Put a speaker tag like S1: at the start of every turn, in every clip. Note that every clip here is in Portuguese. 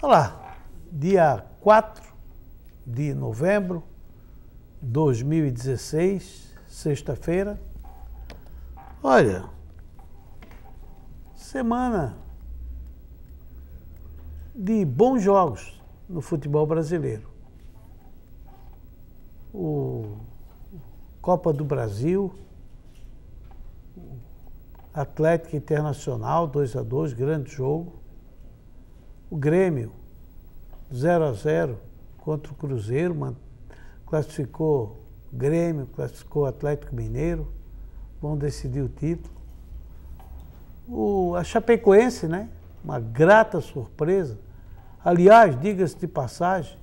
S1: Olá, dia 4 de novembro de 2016, sexta-feira. Olha, semana de bons jogos no futebol brasileiro. O Copa do Brasil, Atlético Internacional 2 a 2, grande jogo. O Grêmio 0 a 0 contra o Cruzeiro, classificou Grêmio, classificou Atlético Mineiro, vão decidir o título. O, a Chapecoense, né? Uma grata surpresa. Aliás, diga-se de passagem,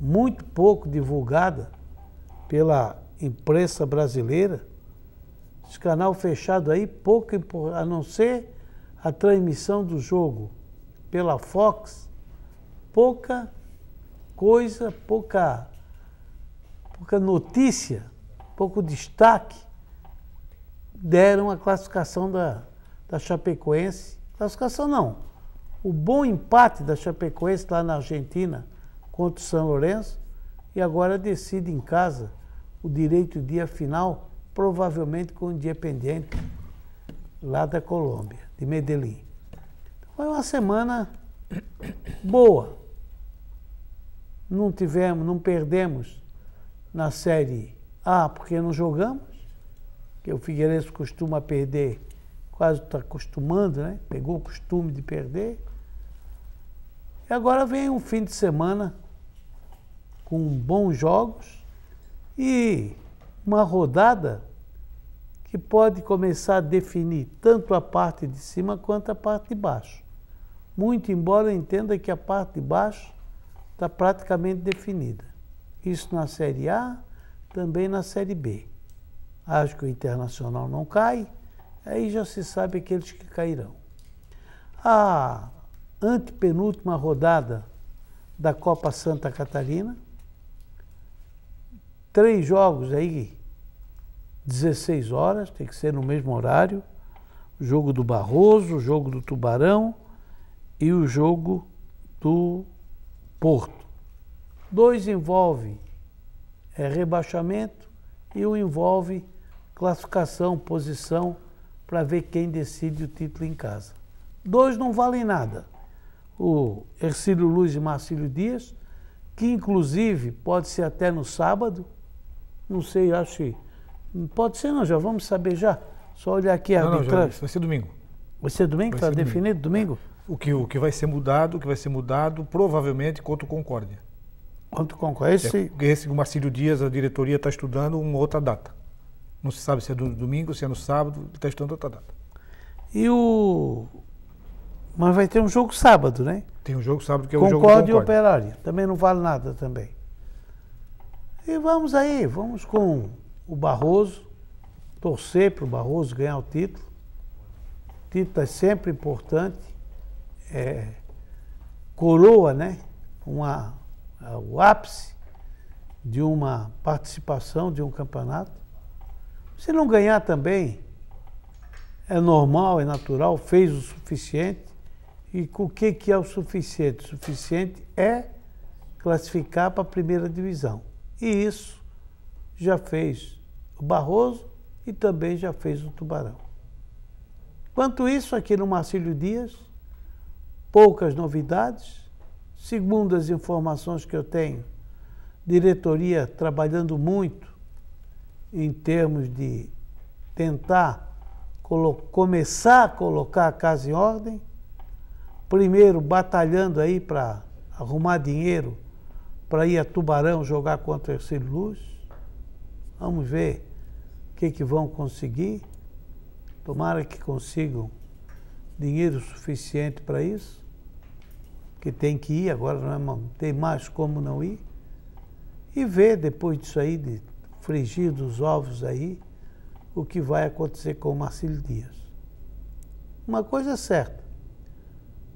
S1: muito pouco divulgada pela imprensa brasileira, esse canal fechado aí, pouco a não ser a transmissão do jogo pela Fox, pouca coisa, pouca, pouca notícia, pouco destaque deram a classificação da, da Chapecoense. Classificação não. O bom empate da Chapecoense lá na Argentina contra o São Lourenço e agora decide em casa o direito de final, provavelmente com o pendente lá da Colômbia, de Medellín. Então, foi uma semana boa. Não tivemos, não perdemos na Série A porque não jogamos, que o Figueirense costuma perder, quase está acostumando, né? Pegou o costume de perder. E agora vem um fim de semana com bons jogos, e uma rodada que pode começar a definir tanto a parte de cima quanto a parte de baixo. Muito embora eu entenda que a parte de baixo está praticamente definida. Isso na Série A, também na Série B. Acho que o Internacional não cai, aí já se sabe aqueles que cairão. A antepenúltima rodada da Copa Santa Catarina, três jogos aí, 16 horas, tem que ser no mesmo horário. O jogo do Barroso, o jogo do Tubarão e o jogo do Porto. Dois envolvem é, rebaixamento e um envolve classificação, posição, para ver quem decide o título em casa. Dois não valem nada. O Ercílio Luz e Marcílio Dias, que inclusive pode ser até no sábado, não sei, acho que. Pode ser, não, já vamos saber já. Só olhar aqui a arbitragem. vai ser domingo. Vai ser domingo? Está definido
S2: domingo? O que, o que vai ser mudado, o que vai ser mudado, provavelmente contra o Concórdia.
S1: Contra o Concórdia. Esse...
S2: É, esse o Marcílio Dias, a diretoria, está estudando uma outra data. Não se sabe se é do domingo, se é no sábado, está estudando outra data. E o.
S1: Mas vai ter um jogo sábado, né?
S2: Tem um jogo sábado que é o Concórdia jogo Concórdia. e Operária.
S1: Também não vale nada também. E vamos aí, vamos com o Barroso, torcer para o Barroso ganhar o título. O título é sempre importante. É, coroa, né? Uma, é, o ápice de uma participação de um campeonato. Se não ganhar também, é normal, é natural, fez o suficiente. E com o que, que é o suficiente? O suficiente é classificar para a primeira divisão. E isso já fez o Barroso e também já fez o Tubarão. Quanto isso, aqui no Marcílio Dias, poucas novidades. Segundo as informações que eu tenho, diretoria trabalhando muito em termos de tentar começar a colocar a casa em ordem, primeiro batalhando aí para arrumar dinheiro para ir a Tubarão jogar contra esse Luz. Vamos ver o que, que vão conseguir. Tomara que consigam dinheiro suficiente para isso, que tem que ir, agora não é, tem mais como não ir. E ver depois disso aí, de frigir dos ovos aí, o que vai acontecer com o Marcelo Dias. Uma coisa é certa,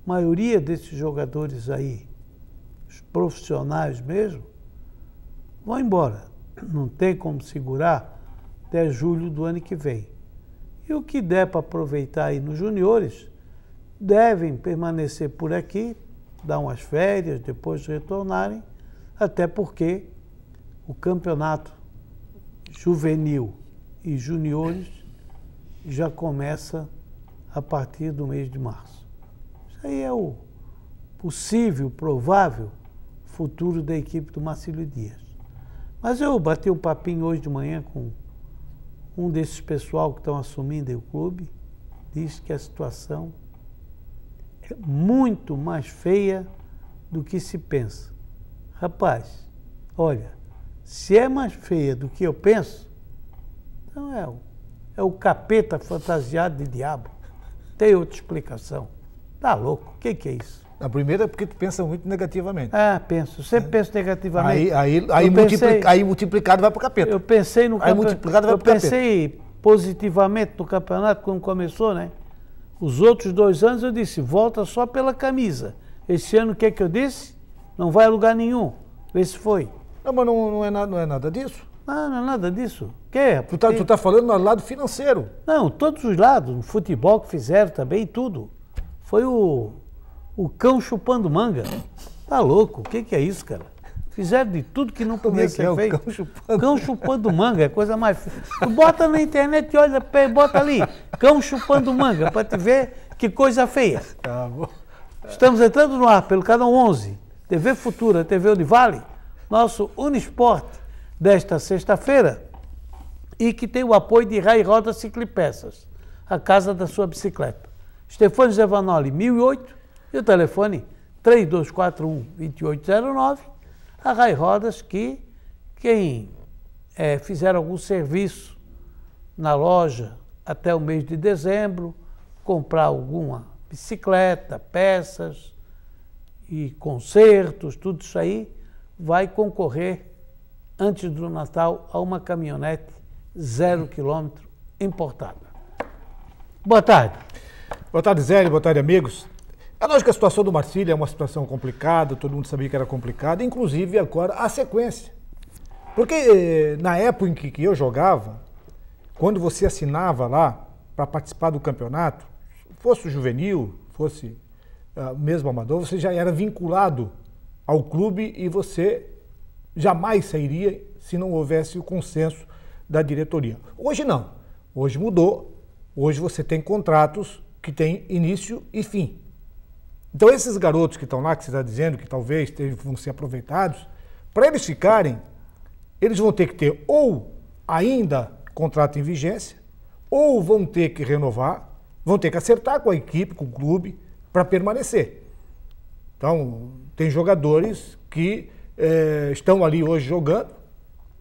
S1: a maioria desses jogadores aí os profissionais mesmo, vão embora. Não tem como segurar até julho do ano que vem. E o que der para aproveitar aí nos juniores, devem permanecer por aqui, dar umas férias, depois retornarem, até porque o campeonato juvenil e juniores já começa a partir do mês de março. Isso aí é o possível, provável futuro da equipe do Marcílio Dias. Mas eu bati um papinho hoje de manhã com um desses pessoal que estão assumindo o clube, diz que a situação é muito mais feia do que se pensa. Rapaz, olha, se é mais feia do que eu penso, então é o, é o capeta fantasiado de diabo. Tem outra explicação. Tá louco, o que, que é isso? A primeira é porque tu pensa muito negativamente. Ah, penso. Sempre é. penso negativamente. Aí, aí, aí, multiplica, pensei, aí multiplicado vai para o capeta. Eu pensei no campeonato. Aí multiplicado vai para o capeta. Eu pensei positivamente no campeonato quando começou, né? Os outros dois anos eu disse, volta só pela camisa. Esse ano o que é que eu disse? Não vai a lugar nenhum. Vê se foi. Não, mas não, não, é, nada, não é nada disso. Não, ah, não é nada disso. Que é, tu tá, tu tá falando no lado financeiro. Não, todos os lados. No futebol que fizeram também, tudo. Foi o, o cão chupando manga. Tá louco? O que, que é isso, cara? Fizeram de tudo que não podia é que é feito. Cão chupando... cão chupando manga, é coisa mais. Tu bota na internet e olha, bota ali, cão chupando manga, para te ver que coisa feia. Tá bom. Estamos entrando no ar pelo canal 11, TV Futura, TV Univale, nosso Unisport desta sexta-feira e que tem o apoio de Rai Roda Ciclipeças, a casa da sua bicicleta. Stefano Zevanoli, 1008, e o telefone 3241-2809, a Rai Rodas, que quem é, fizer algum serviço na loja até o mês de dezembro, comprar alguma bicicleta, peças e concertos, tudo isso aí, vai concorrer antes do Natal a uma caminhonete zero quilômetro importada. Boa tarde. Boa tarde, Zé. Boa
S2: tarde, amigos. É lógico que a situação do Marcílio é uma situação complicada, todo mundo sabia que era complicada, inclusive agora a sequência. Porque eh, na época em que eu jogava, quando você assinava lá para participar do campeonato, fosse o juvenil, fosse uh, mesmo amador, você já era vinculado ao clube e você jamais sairia se não houvesse o consenso da diretoria. Hoje não. Hoje mudou. Hoje você tem contratos que têm início e fim. Então, esses garotos que estão lá, que você está dizendo que talvez estejam, vão ser aproveitados, para eles ficarem, eles vão ter que ter ou ainda contrato em vigência, ou vão ter que renovar, vão ter que acertar com a equipe, com o clube, para permanecer. Então, tem jogadores que eh, estão ali hoje jogando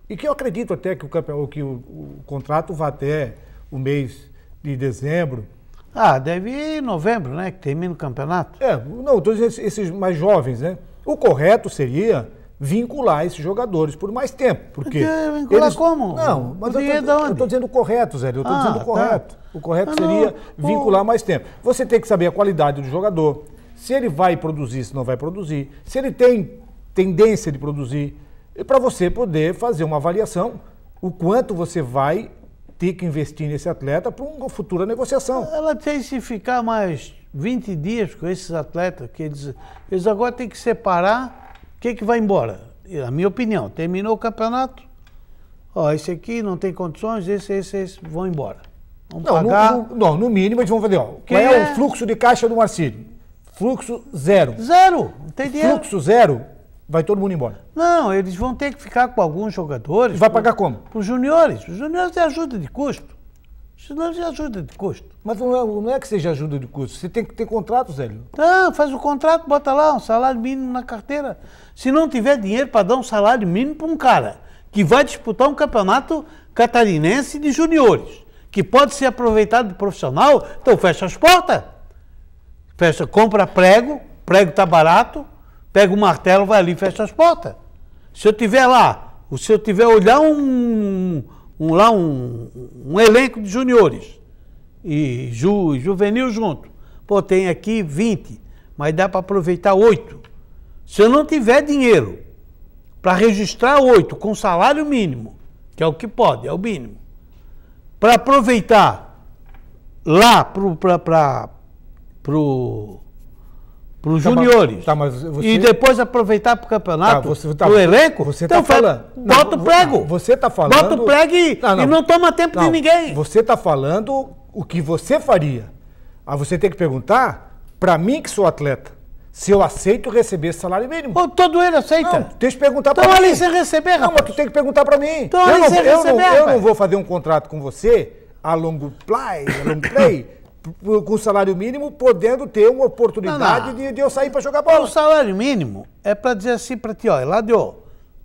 S2: e que eu acredito até que o, campeão, que o, o contrato vá até o mês de dezembro, ah, deve ir em novembro, né? Que termina o campeonato. É, não, todos esses, mais jovens, né? O correto seria vincular esses jogadores por mais tempo. Porque vincular eles... como? Não, mas eu estou dizendo o correto, Zé. Eu estou ah, dizendo tá. o correto. Tá. O correto seria vincular o... mais tempo. Você tem que saber a qualidade do jogador, se ele vai produzir, se não vai produzir, se ele tem tendência de produzir, para você poder fazer uma avaliação o quanto você vai
S1: ter que investir nesse atleta para uma futura negociação. Ela tem que ficar mais 20 dias com esses atletas, que eles, eles agora têm que separar quem é que vai embora. Na minha opinião, terminou o campeonato, ó, esse aqui não tem condições, esse, esse, esse, vão embora. Vão não, pagar. No, no, não, no mínimo eles vão fazer, ó, qual é, é o fluxo de caixa do Marcílio? Fluxo zero. Zero, não tem dinheiro. Fluxo zero, Vai todo mundo embora. Não, eles vão ter que ficar com alguns jogadores. vai pagar como? Para os juniores. Os juniores é ajuda de custo. Os juniores é ajuda de custo. Mas não é, não é que seja ajuda de custo. Você tem que ter contrato, Zélio. Não, faz o contrato, bota lá um salário mínimo na carteira. Se não tiver dinheiro para dar um salário mínimo para um cara que vai disputar um campeonato catarinense de juniores, que pode ser aproveitado de profissional, então fecha as portas. Fecha, compra prego, prego está barato, Pega o martelo, vai ali e fecha as portas. Se eu tiver lá, se eu tiver olhar um, um lá um, um, elenco de juniores e ju, juvenil junto, pô, tem aqui 20, mas dá para aproveitar 8. Se eu não tiver dinheiro para registrar 8 com salário mínimo, que é o que pode, é o mínimo, para aproveitar lá para pro, pro, para os tá, juniores.
S2: Tá, você... E
S1: depois aproveitar para o campeonato,
S2: tá, tá- o elenco. Você tá então, falando. Bota o prego. você está falando. Bota o prego e não, não. E não toma tempo não, de ninguém. Você está falando o que você faria. Aí você tem que perguntar para mim que sou atleta. Se eu aceito receber esse salário mínimo. Pô, todo ele aceita. Não, tem que perguntar para mim. Então ali você receber, rapaz. Não, mas tu tem que perguntar para mim. Então eu ali não, eu receber, não, Eu não vou fazer um contrato com você a longo play, a longo play com salário mínimo, podendo
S1: ter uma oportunidade não, não. De, de, eu sair para jogar bola. O salário mínimo é para dizer assim para ti, olha, Ladio,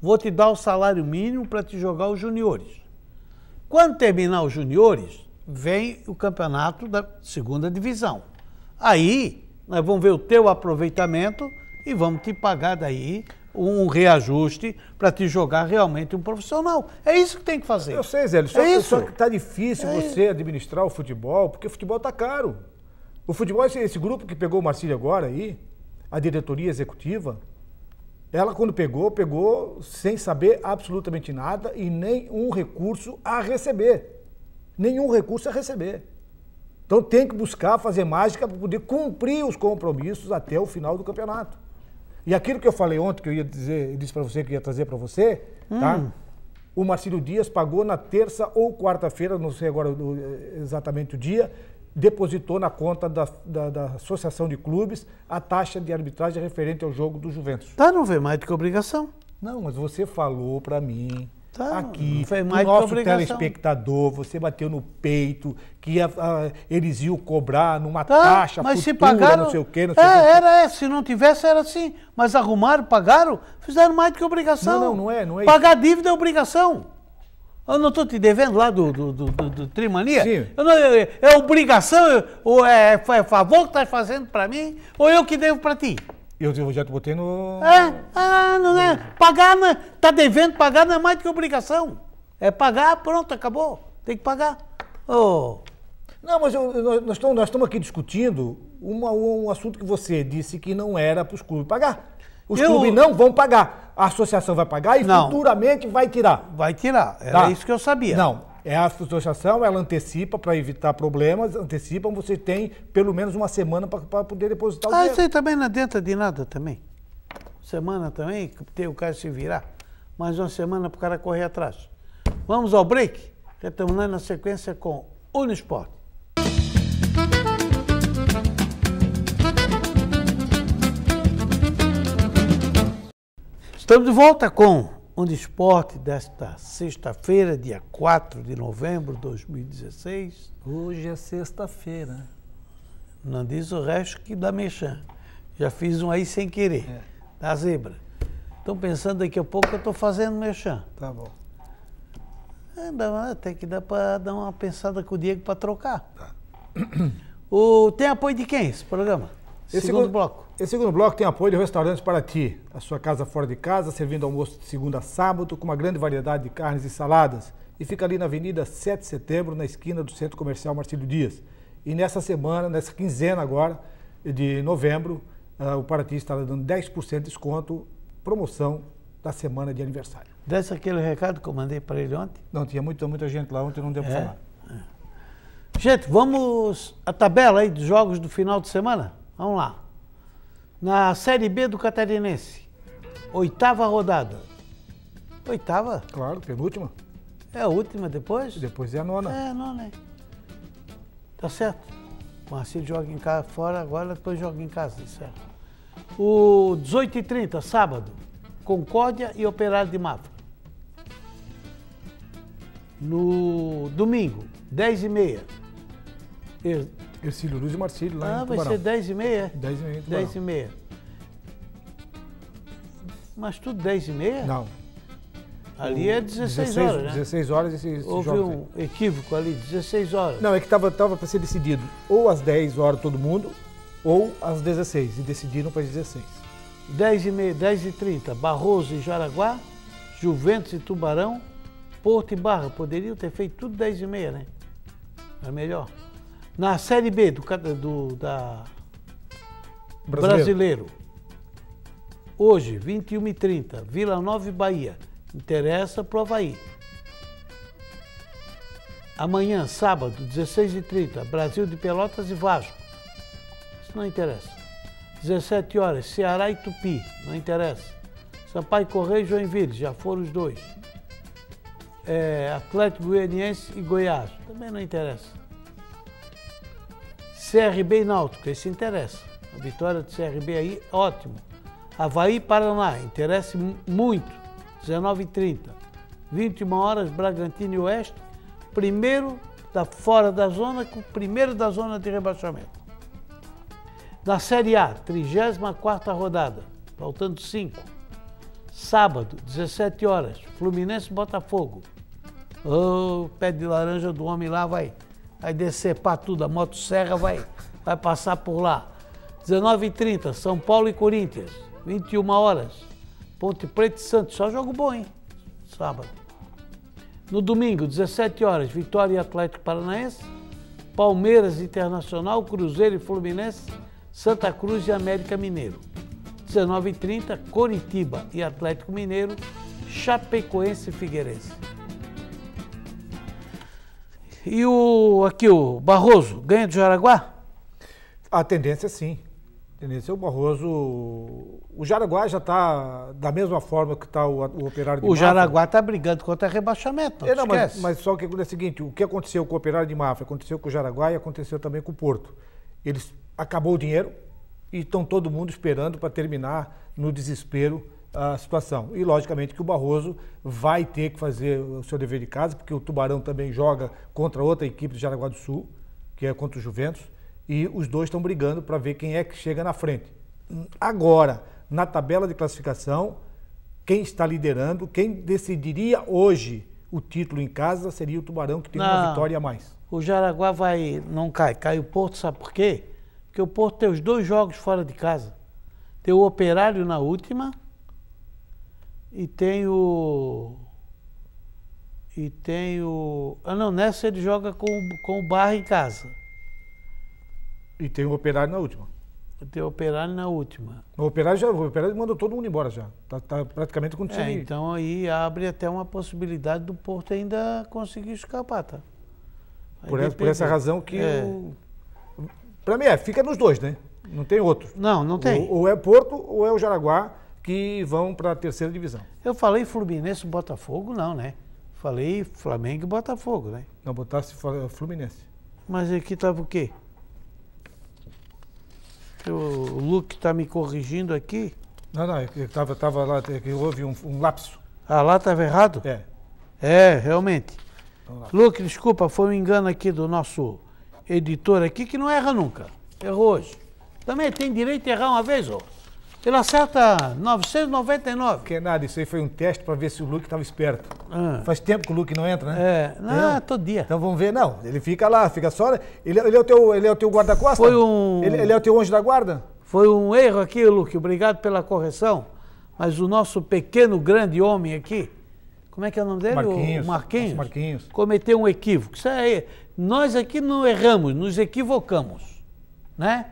S1: vou te dar o salário mínimo para te jogar os juniores. Quando terminar os juniores, vem o campeonato da segunda divisão. Aí, nós vamos ver o teu aproveitamento e vamos te pagar daí um reajuste para te jogar realmente um profissional. É isso que tem que fazer. Eu sei, Zé, é só, é isso. só que está
S2: difícil é você administrar o futebol, porque o futebol está caro. O futebol, esse, esse grupo que pegou o Marcílio agora aí, a diretoria executiva, ela quando pegou, pegou sem saber absolutamente nada e nenhum recurso a receber. Nenhum recurso a receber. Então tem que buscar fazer mágica para poder cumprir os compromissos até o final do campeonato. E aquilo que eu falei ontem, que eu ia dizer, eu disse para você que ia trazer para você, tá? hum. tá? O Marcílio Dias pagou na terça ou quarta-feira, não sei agora exatamente o dia, depositou na conta da, da, da, Associação de Clubes a taxa de arbitragem referente ao jogo do Juventus.
S1: Tá, não vê mais do que obrigação.
S2: Não, mas você falou para mim Tá, aqui, foi mais o nosso telespectador, você bateu no peito, que a, ah, eles iam cobrar numa tá, taxa mas futura, se pagaram, não sei o quê. Não sei é,
S1: era, é, se não tivesse era assim, mas arrumaram, pagaram, fizeram mais do que obrigação. Não, não, não é, não é. Pagar dívida é obrigação. Eu não estou te devendo lá do, do, do, do, do Trimania? Sim. Eu não, eu, é, é obrigação, ou é, é favor que estás fazendo para mim, ou eu que devo para ti?
S2: Eu, já te botei no.
S1: É? Ah, não é. Pagar, não é, tá devendo pagar, não é mais do que obrigação. É pagar, pronto, acabou. Tem que pagar. Oh. Não, mas eu, nós, estamos, nós estamos aqui discutindo uma,
S2: um assunto que você disse que não era para os clubes pagar. Os eu... clubes não vão pagar. A associação vai pagar e não. futuramente vai tirar. Vai tirar. Era tá. isso que eu sabia. Não. É a associação, ela antecipa para evitar problemas, antecipam, você tem pelo menos uma semana para poder depositar o ah, dinheiro. Ah, isso aí
S1: também não adianta de nada também. Semana também, tem o cara se virar. Mais uma semana para o cara correr atrás. Vamos ao break, retornando na sequência com Unisport. Estamos de volta com onde esporte desta sexta-feira, dia 4 de novembro de 2016. Hoje é sexta-feira. Não diz o resto que dá mexã. Já fiz um aí sem querer, é. da zebra. Estão pensando daqui a pouco eu estou fazendo mexã. Tá bom. Anda, até que dá para dar uma pensada com o Diego para trocar. Tá. O, tem apoio de quem esse programa?
S2: Esse segundo, bloco. Esse segundo bloco tem apoio de Restaurantes Paraty, a sua casa fora de casa, servindo almoço de segunda a sábado, com uma grande variedade de carnes e saladas. E fica ali na Avenida 7 de Setembro, na esquina do Centro Comercial Marcílio Dias. E nessa semana, nessa quinzena agora, de novembro, uh, o Paraty está dando 10% de desconto, promoção da
S1: semana de aniversário. Desce aquele recado que eu mandei para ele ontem? Não, tinha muita, muita gente lá ontem, não deu para é. falar. É. Gente, vamos à tabela aí dos jogos do final de semana? Vamos lá. Na Série B do Catarinense, oitava rodada. Oitava? Claro, penúltima. É a última depois? Depois é a nona. É a nona, né? Tá certo. O Marcílio joga em casa fora agora, depois joga em casa, certo? É. O 18h30, sábado, Concórdia e Operário de Mafra. No domingo, 10h30, Ercílio Luz e Marcílio, lá ah, em Tubarão. Ah, vai ser 10 e meia? 10 e meia 10 e meia. Mas tudo 10 e meia? Não. Ali é 16, 16 horas, né? 16 horas esse, Houve um aí. equívoco
S2: ali, 16 horas. Não, é que estava tava, para ser decidido ou às 10 horas todo mundo ou
S1: às 16 e decidiram para as 16. 10 e meia, 10 e 30, Barroso e Jaraguá, Juventus e Tubarão, Porto e Barra. Poderiam ter feito tudo 10 e meia, né? É melhor na Série B do, do da brasileiro. brasileiro. Hoje, 21h30, Vila Nova e Bahia. Interessa o Havaí. Amanhã, sábado, 16h30, Brasil de Pelotas e Vasco. Isso não interessa. 17 horas, Ceará e Tupi. Não interessa. Sampaio Correio e Joinville, já foram os dois. É, Atlético Goianiense e Goiás. Também não interessa. CRB e Náutico, esse interessa. A vitória do CRB aí, ótimo. Havaí e Paraná, interessa muito. 19h30. 21 horas, Bragantino e Oeste. Primeiro da fora da zona com o primeiro da zona de rebaixamento. Na Série A, 34 rodada, faltando 5. Sábado, 17 horas, Fluminense e Botafogo. Oh, pé de laranja do homem lá vai vai decepar tudo, a motosserra vai, vai passar por lá. 19h30, São Paulo e Corinthians, 21 horas. Ponte Preta e Santos, só jogo bom, hein? Sábado. No domingo, 17 horas, Vitória e Atlético Paranaense, Palmeiras Internacional, Cruzeiro e Fluminense, Santa Cruz e América Mineiro. 19h30, Coritiba e Atlético Mineiro, Chapecoense e Figueirense.
S2: E o aqui o Barroso ganha do Jaraguá? A tendência sim. A tendência é o Barroso. O Jaraguá já está da mesma forma que está
S1: o, o, Operário de o Mafra. O Jaraguá está brigando contra rebaixamento. Não é, não, mas, mas,
S2: só que é o seguinte: o que aconteceu com o Operário de Mafra aconteceu com o Jaraguá e aconteceu também com o Porto. Eles acabou o dinheiro e estão todo mundo esperando para terminar no desespero a situação. E, logicamente, que o Barroso vai ter que fazer o seu dever de casa, porque o Tubarão também joga contra outra equipe do Jaraguá do Sul, que é contra o Juventus, e os dois estão brigando para ver quem é que chega na frente. Agora, na tabela de classificação, quem está liderando, quem decidiria hoje o título em casa seria o Tubarão, que tem não, uma ah, vitória a
S1: mais. O Jaraguá vai não cai, cai o Porto, sabe por quê? Porque o Porto tem os dois jogos fora de casa. Tem o Operário na última e tem o. E tem o. Ah, não, nessa ele joga com, com o Barra em casa. E tem o Operário na última. Tem o Operário
S2: na última. O Operário já. O Operário mandou todo mundo embora já. Tá, tá praticamente com o é, time. É,
S1: então aí abre até uma possibilidade do Porto ainda conseguir escapar, tá? por, essa, por essa razão que. É.
S2: O... Pra mim é, fica nos dois, né? Não
S1: tem outro. Não, não tem. Ou, ou é Porto ou é o Jaraguá que vão para a terceira divisão. Eu falei Fluminense e Botafogo, não, né? Falei Flamengo e Botafogo, né? Não, botasse Fluminense. Mas aqui estava o quê? O Luke está me corrigindo aqui? Não, não, é eu tava, tava lá, é que houve um, um lapso. Ah, lá estava errado? É. É, realmente. Então Luke, desculpa, foi um engano aqui do nosso editor aqui que não erra nunca. Errou hoje. Também tem direito a errar uma vez, ô. Ele acerta 999. Que nada, isso aí foi
S2: um teste para ver se o Luke estava esperto. Ah. Faz tempo que o Luke não entra, né? É, não, é. todo dia. Então vamos ver,
S1: não. Ele fica lá, fica só. Né? Ele, ele é o teu, ele é o teu guarda-costas? Foi um. Ele, ele, é o teu anjo da guarda? Foi um erro aqui, Luke. Obrigado pela correção. Mas o nosso pequeno grande homem aqui, como é que é o nome dele? Marquinhos. O Marquinhos. Marquinhos. Cometeu um equívoco. Isso aí, nós aqui não erramos, nos equivocamos, né?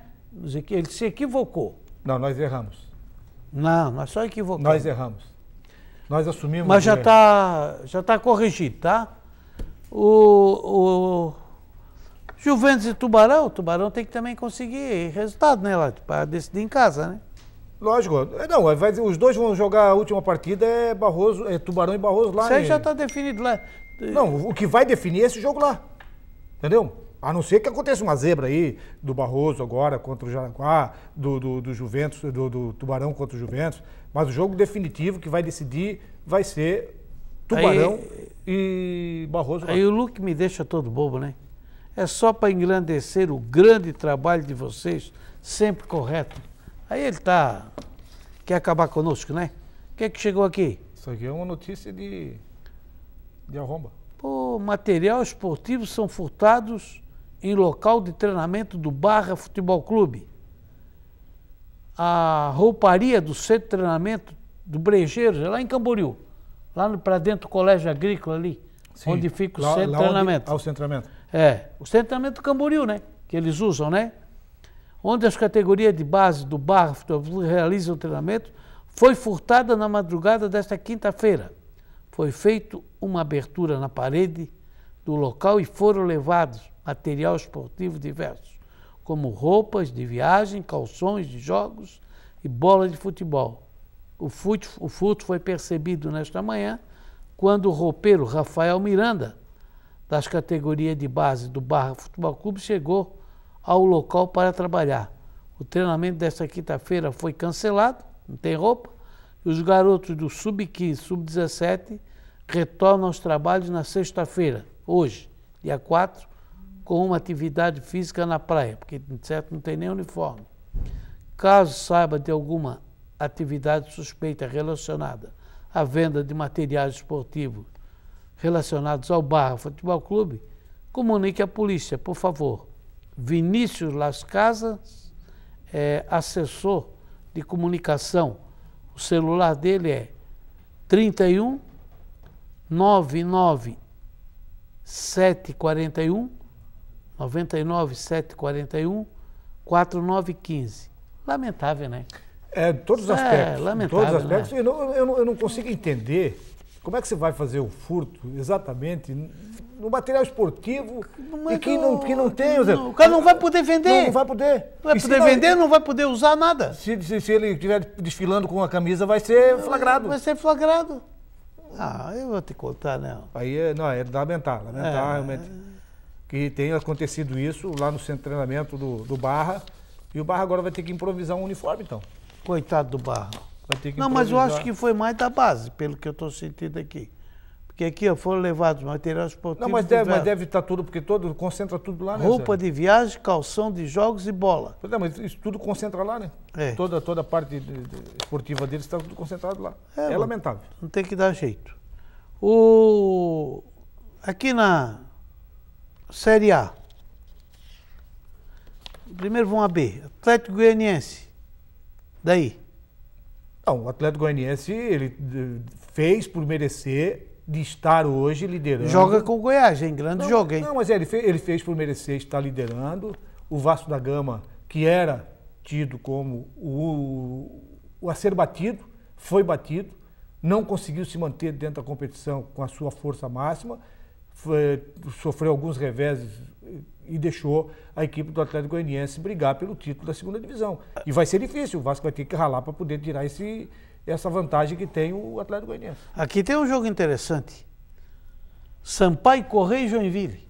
S1: Ele se equivocou. Não, nós erramos. Não, nós só equivocamos. Nós erramos.
S2: Nós assumimos. Mas já
S1: está já tá corrigido, tá? O, o Juventus e Tubarão, o Tubarão tem que também conseguir resultado, né, lá para decidir em casa, né? Lógico. É, não, vai, os dois vão jogar a última partida é
S2: Barroso, é Tubarão e Barroso lá. Isso aí em... já está definido lá. Não, o que vai definir é esse jogo lá. Entendeu? A não ser que aconteça uma zebra aí do Barroso agora contra o Jaraguá, do, do, do Juventus, do, do, Tubarão contra o Juventus. Mas o jogo definitivo que vai decidir
S1: vai ser Tubarão aí, e Barroso. Aí o Luke me deixa todo bobo, né? É só para engrandecer o grande trabalho de vocês, sempre correto. Aí ele tá quer acabar conosco, né? O que é que chegou aqui? Isso aqui é uma notícia
S2: de de arromba.
S1: Pô, material esportivo são furtados em local de treinamento do Barra Futebol Clube. A rouparia do centro de treinamento do Brejeiros, é lá em Camboriú, lá para dentro do colégio agrícola ali, Sim, onde fica o lá, centro de treinamento. Onde, ao É, o centro de treinamento do Camboriú, né? Que eles usam, né? Onde as categorias de base do Barra Futebol Clube realizam o treinamento, foi furtada na madrugada desta quinta-feira. Foi feita uma abertura na parede do local e foram levados material esportivo diverso, como roupas de viagem, calções de jogos e bola de futebol. O furto, o furto foi percebido nesta manhã quando o roupeiro Rafael Miranda, das categorias de base do Barra Futebol Clube, chegou ao local para trabalhar. O treinamento desta quinta-feira foi cancelado, não tem roupa, e os garotos do Sub-15 Sub-17 retornam aos trabalhos na sexta-feira, hoje, dia 4, com uma atividade física na praia, porque certo não tem nem uniforme. Caso saiba de alguma atividade suspeita relacionada à venda de materiais esportivos relacionados ao barra futebol clube, comunique à polícia, por favor. Vinícius Las Casas é assessor de comunicação. O celular dele é 31 99 741 99741 4915. Lamentável, né? É, todos os é, aspectos. Lamentável, todos os né? aspectos. Né? Eu, não, eu, não, eu não consigo
S2: entender como é que você vai fazer o furto exatamente no material esportivo
S1: Mas e quem não, que não tem... Não, o cara não vai poder vender. Não, vai poder. Não vai poder vender, não
S2: vai poder usar nada. Se, se, se ele estiver desfilando com a camisa, vai ser flagrado. Vai
S1: ser flagrado.
S2: Ah, eu vou te contar, né Aí, é, não, é lamentar, lamentar é, realmente. E tem acontecido isso lá no centro de treinamento do, do Barra. E o Barra agora vai ter que improvisar um uniforme, então.
S1: Coitado do Barra. Vai ter que Não, improvisar. mas eu acho que foi mais da base, pelo que eu estou sentindo aqui. Porque aqui ó, foram levados materiais esportivos. Não, mas deve, mas
S2: deve estar tá tudo, porque todo, concentra tudo lá, né? Roupa
S1: Zé? de viagem, calção de jogos e bola. É, mas isso tudo concentra lá, né? É. Toda, toda
S2: a parte de, de, esportiva deles está tudo concentrado lá. É, é lamentável.
S1: Não tem que dar jeito. O... Aqui na, Série A. Primeiro vão a B. Atlético Goianiense. Daí. Não, o Atlético Goianiense ele eh,
S2: fez por merecer de estar hoje liderando. Joga com o Goiás, hein? Grande não, jogo, hein? Não, mas é, ele, fez, ele fez por merecer estar liderando. O Vasco da Gama, que era tido como o, o a ser batido, foi batido, não conseguiu se manter dentro da competição com a sua força máxima foi, sofreu alguns reveses e deixou a equipe do Atlético Goianiense brigar pelo título da segunda divisão. E vai ser difícil, o Vasco vai ter que ralar para poder tirar esse, essa vantagem que tem o Atlético Goianiense.
S1: Aqui tem um jogo interessante. Sampaio Correia e Joinville.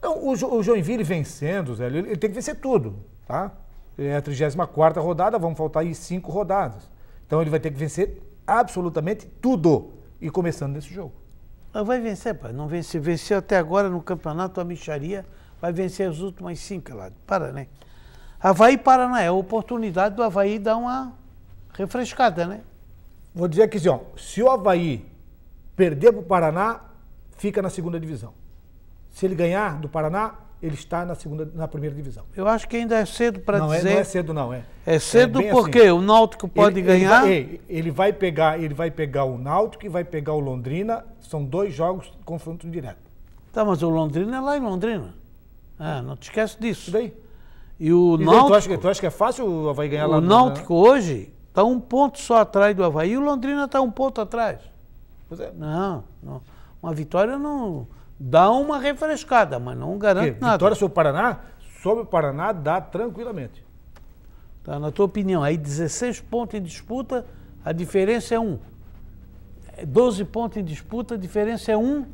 S1: Não, o, jo, o Joinville vencendo, Zé, ele, ele, tem que vencer tudo, tá? É
S2: a 34 rodada, vão faltar aí cinco rodadas. Então ele vai ter que vencer absolutamente
S1: tudo, e começando nesse jogo vai vencer, pai. Não vence. Venceu até agora no campeonato a Micharia. Vai vencer as últimas cinco é lá. Para, né? Havaí e Paraná. É a oportunidade do Havaí dar uma refrescada, né? Vou dizer que assim,
S2: se o Havaí perder para o Paraná, fica na segunda divisão. Se ele ganhar do Paraná, ele está na segunda, na primeira divisão.
S1: Eu acho que ainda é cedo para dizer. É, não é cedo não é. É cedo é porque assim. o Náutico pode ele, ganhar. Ele
S2: vai, ele vai, pegar, ele vai pegar o Náutico e vai pegar o Londrina. São dois jogos confronto direto.
S1: Tá, mas o Londrina é lá em Londrina. Ah, não te esquece disso. E E o e Náutico. Tu acha, tu acha, que é fácil o Havaí ganhar o lá? O Náutico né? hoje está um ponto só atrás do Havaí e o Londrina está um ponto atrás. Pois é. Não, não. Uma vitória não dá uma refrescada, mas não garante nada. Vitória sobre o Paraná, sobre o Paraná dá tranquilamente. Tá, na tua opinião, aí 16 pontos em disputa, a diferença é 1. 12 é, pontos em disputa, a diferença é 1,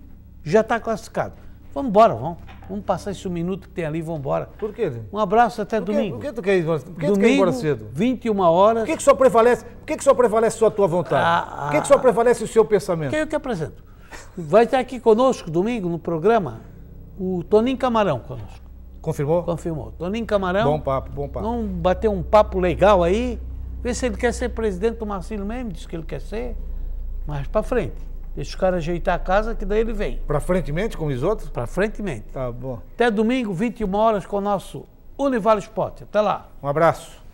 S1: já está classificado. Vamos embora, vamos. Vamos passar esse minuto que tem ali, vamos embora. Por quê? Um abraço até por domingo. Por que tu quer ir embora, por que domingo, tu quer ir embora cedo? 21 horas. Por que, que só prevalece? Por que, que só prevalece só a tua vontade? Ah, por que, que só ah. prevalece o seu pensamento? Que é que apresento. Vai estar aqui conosco domingo no programa o Toninho Camarão conosco. Confirmou? Confirmou. Toninho Camarão. Bom papo, bom papo. Vamos bater um papo legal aí. vê se ele quer ser presidente do Marcelo mesmo, diz que ele quer ser. Mas para frente. Deixa os caras ajeitar a casa que daí ele vem. Para mente com os outros? Para mente Tá bom. Até domingo, 21 horas, com o nosso Univale Esporte. Até lá. Um abraço.